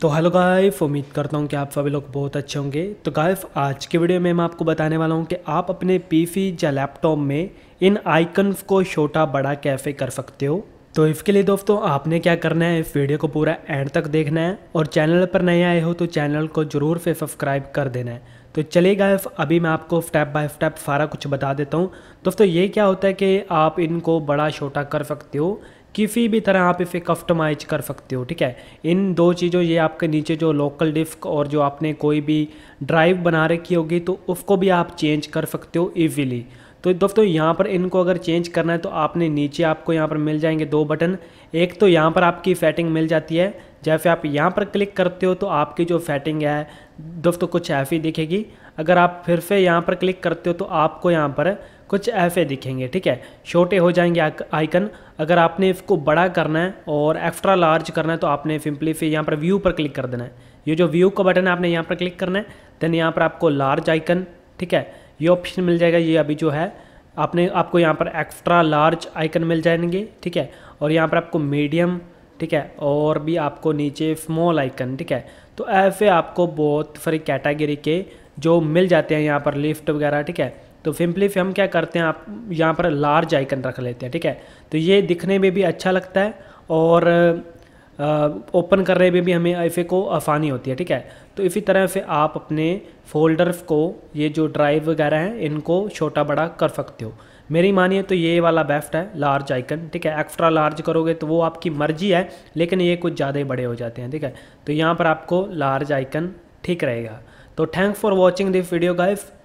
तो हेलो गाइफ उम्मीद करता हूँ कि आप सभी लोग बहुत अच्छे होंगे तो गाइफ आज के वीडियो में मैं आपको बताने वाला हूँ कि आप अपने पीसी या लैपटॉप में इन आइकन्स को छोटा बड़ा कैसे कर सकते हो तो इसके लिए दोस्तों आपने क्या करना है इस वीडियो को पूरा एंड तक देखना है और चैनल पर नए आए हो तो चैनल को ज़रूर से सब्सक्राइब कर देना है तो चलिए गाइफ अभी मैं आपको स्टेप बाय स्टेप सारा कुछ बता देता हूँ दोस्तों ये क्या होता है कि आप इनको बड़ा छोटा कर सकते हो किसी भी तरह आप इसे कस्टमाइज कर सकते हो ठीक है इन दो चीज़ों ये आपके नीचे जो लोकल डिस्क और जो आपने कोई भी ड्राइव बना रखी होगी तो उसको भी आप चेंज कर सकते हो ईजिली तो दोस्तों यहाँ पर इनको अगर चेंज करना है तो आपने नीचे आपको यहाँ पर मिल जाएंगे दो बटन एक तो यहाँ पर आपकी फैटिंग मिल जाती है जैसे आप यहाँ पर क्लिक करते हो तो आपकी जो फैटिंग है दोस्तों कुछ ऐसी दिखेगी अगर आप फिर से यहाँ पर क्लिक करते हो तो आपको यहाँ पर कुछ ऐसे दिखेंगे ठीक है छोटे हो जाएंगे आइकन अगर आपने इसको बड़ा करना है और एक्स्ट्रा लार्ज करना है तो आपने सिंपली फिर यहाँ पर व्यू पर क्लिक कर देना है ये जो व्यू का बटन है आपने यहाँ पर क्लिक करना है देन यहाँ पर आपको लार्ज आइकन ठीक है ये ऑप्शन मिल जाएगा ये अभी जो है आपने आपको यहाँ पर एक्स्ट्रा लार्ज आइकन मिल जाएंगे ठीक है और यहाँ पर आपको मीडियम ठीक है और भी आपको नीचे स्मॉल आइकन ठीक है तो ऐसे आपको बहुत सारी कैटेगरी के जो मिल जाते हैं यहाँ पर लिफ्ट वगैरह ठीक है तो सिंपली फिर हम क्या करते हैं आप यहाँ पर लार्ज आइकन रख लेते हैं ठीक है तो ये दिखने में भी अच्छा लगता है और ओपन करने में भी हमें एफ़ को आसानी होती है ठीक है तो इसी तरह से आप अपने फोल्डर को ये जो ड्राइव वगैरह हैं इनको छोटा बड़ा कर सकते हो मेरी मानिए तो ये वाला बेस्ट है लार्ज आइकन ठीक है एक्स्ट्रा लार्ज करोगे तो वो आपकी मर्जी है लेकिन ये कुछ ज़्यादा ही बड़े हो जाते हैं ठीक है तो यहाँ पर आपको लार्ज आइकन ठीक रहेगा तो thanks for watching this video गाइफ